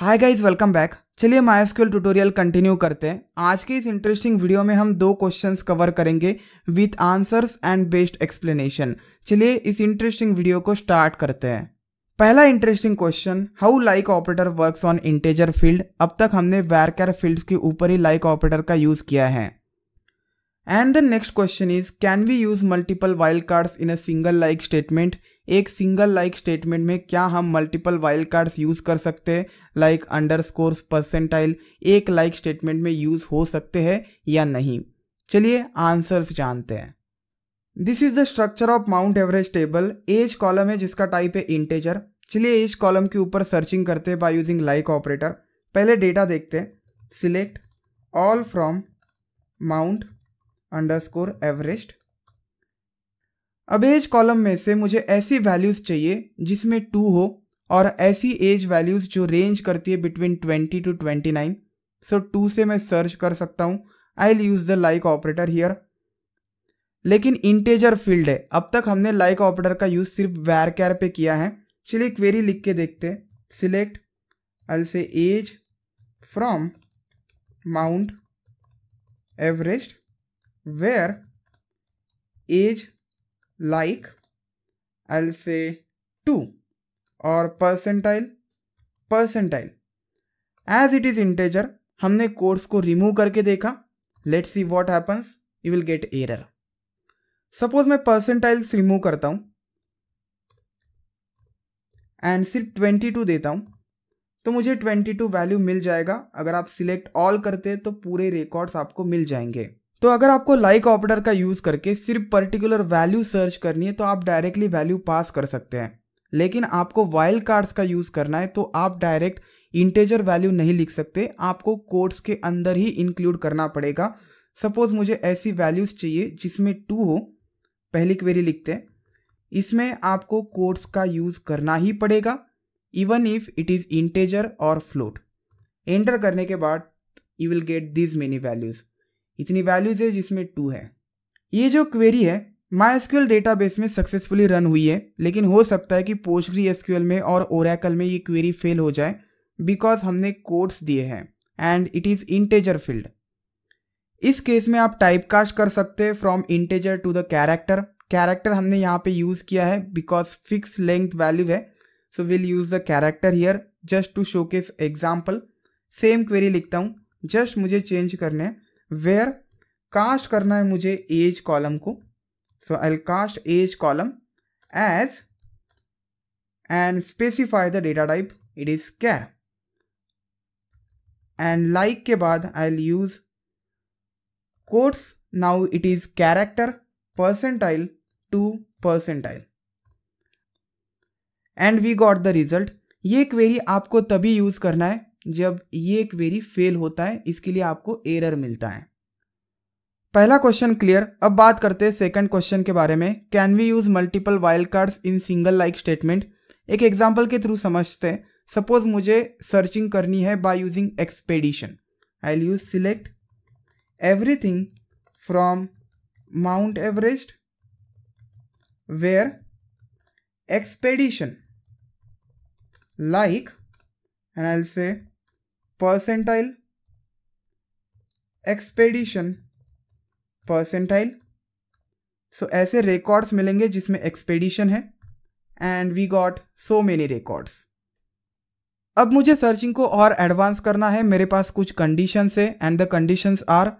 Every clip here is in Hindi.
हाय गाइज वेलकम बैक चलिए माइस्क्यूल ट्यूटोरियल कंटिन्यू करते हैं आज के इस इंटरेस्टिंग वीडियो में हम दो क्वेश्चंस कवर करेंगे with answers and based explanation चलिए इस इंटरेस्टिंग वीडियो को स्टार्ट करते हैं पहला interesting question how like operator works on integer field अब तक हमने वैरकैर फील्ड के ऊपर ही लाइक like ऑपरेटर का यूज़ किया है and the next question is can we use multiple wild cards in a single like statement एक सिंगल लाइक स्टेटमेंट में क्या हम मल्टीपल वाइल्ड कार्ड्स यूज़ कर सकते हैं लाइक अंडर स्कोर्स परसेंटाइल एक लाइक स्टेटमेंट में यूज़ हो सकते हैं या नहीं चलिए आंसर्स जानते हैं this is the structure of mount average table age column है जिसका टाइप है इंटेजर चलिए एज कॉलम के ऊपर सर्चिंग करते हैं बाय यूजिंग लाइक ऑपरेटर पहले डेटा देखते हैं select all from mount underscore average अब एज कॉलम में से मुझे ऐसी वैल्यूज़ चाहिए जिसमें टू हो और ऐसी एज वैल्यूज़ जो रेंज करती है between twenty to twenty nine so two से मैं सर्च कर सकता हूँ I will use the like operator here लेकिन इंटेजर फील्ड है अब तक हमने लाइक ऑपरेटर का यूज़ सिर्फ वैर कैर पे किया है चलिए क्वेरी लिख के देखते हैं select I say age from Mount Everest where age like I'll say two और percentile percentile age it is integer हमने कोर्स को रिमूव करके देखा let's see what happens you will get error suppose मैं परसेंटाइल्स रिमूव करता हूँ एंड सिर्फ ट्वेंटी टू देता हूँ तो मुझे ट्वेंटी टू वैल्यू मिल जाएगा अगर आप सिलेक्ट ऑल करते तो पूरे रिकॉर्ड्स आपको मिल जाएंगे तो अगर आपको लाइक like ऑपरेटर का यूज़ करके सिर्फ पर्टिकुलर वैल्यू सर्च करनी है तो आप डायरेक्टली वैल्यू पास कर सकते हैं लेकिन आपको वाइल्ड कार्ड्स का यूज़ करना है तो आप डायरेक्ट इंटेजर वैल्यू नहीं लिख सकते आपको कोड्स के अंदर ही इंक्लूड करना पड़ेगा सपोज मुझे ऐसी वैल्यूज़ चाहिए जिसमें टू हो पहली क्वेरी लिखते हैं इसमें आपको कोड्स का यूज़ करना ही पड़ेगा even if it is integer और फ्लोट एंटर करने के बाद you will get these many values इतनी वैल्यूज है जिसमें टू है ये जो क्वेरी है माई डेटाबेस में सक्सेसफुली रन हुई है लेकिन हो सकता है कि पोस्टग्री एसक्यूएल में और ओरैकल में ये क्वेरी फेल हो जाए बिकॉज हमने कोड्स दिए हैं and it is integer field इस केस में आप टाइपकास्ट कर सकते हैं from integer to the character character हमने यहाँ पे यूज़ किया है बिकॉज फिक्स लेंथ वैल्यू है so will use the character here just to show case example same query लिखता हूँ जस्ट मुझे चेंज करने हैं वेयर कास्ट करना है मुझे एज कॉलम को so I cast age column age and specify the data type it is char and like के बाद I use quotes now it is character percentile two percentile and we got the result ये क्वेरी आपको तभी यूज करना है जब ये एक वेरी फेल होता है इसके लिए आपको एरर मिलता है पहला क्वेश्चन क्लियर अब बात करते हैं सेकंड क्वेश्चन के बारे में can we use multiple wild cards in single like statement एक एग्जाम्पल के थ्रू समझते हैं सपोज मुझे सर्चिंग करनी है by using expedition I will use select everything from Mount Everest where expedition like and I'll say percentile expedition percentile so ऐसे रिकॉर्ड्स मिलेंगे जिसमें एक्सपेडिशन है and we got so many records अब मुझे सर्चिंग को और एडवांस करना है मेरे पास कुछ conditions है and the conditions are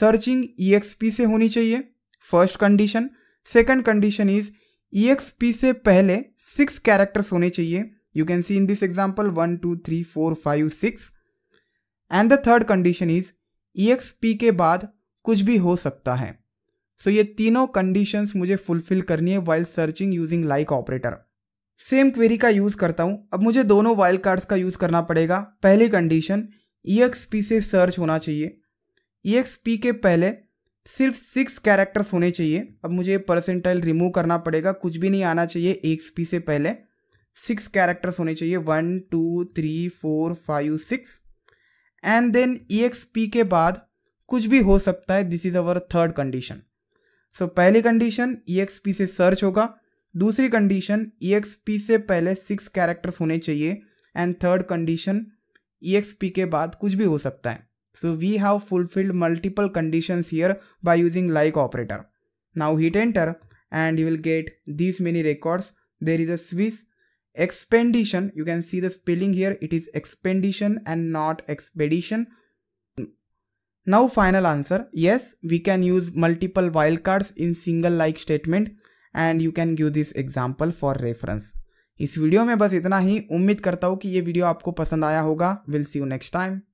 searching E से होनी चाहिए first condition second condition is E से पहले सिक्स कैरेक्टर्स होने चाहिए You can see in this example 1, 2, 3, 4, 5, 6. And the third condition is E ke baad के बाद कुछ भी हो सकता है सो so, ये तीनों कंडीशंस मुझे फुलफिल करनी है while searching using like operator same query का यूज़ करता हूँ अब मुझे दोनों वाइल्ड कार्ड्स का यूज़ करना पड़ेगा पहली कंडीशन ई एक्स पी से सर्च होना चाहिए ई एक्स पी के पहले सिर्फ सिक्स कैरेक्टर्स होने चाहिए अब मुझे परसेंटाइल रिमूव करना पड़ेगा कुछ भी नहीं आना चाहिए एक्स पी से पहले सिक्स कैरेक्टर्स होने चाहिए one two three four five six and then E X P के बाद कुछ भी हो सकता है this is our third condition so पहली कंडीशन ई एक्स पी से सर्च होगा दूसरी कंडीशन ई एक्स पी से पहले सिक्स कैरेक्टर्स होने चाहिए and third condition E X P के बाद कुछ भी हो सकता है so we have fulfilled multiple condition here by using like operator now hit enter and you will get these many records there is a Swiss expedition you can see the spelling here. It is expedition and not expedition. Now final answer. Yes, we can use multiple wildcards in single like statement and you can give this example for reference. इस वीडियो में बस इतना ही उम्मीद करता हूँ कि ये वीडियो आपको पसंद आया होगा will see you next time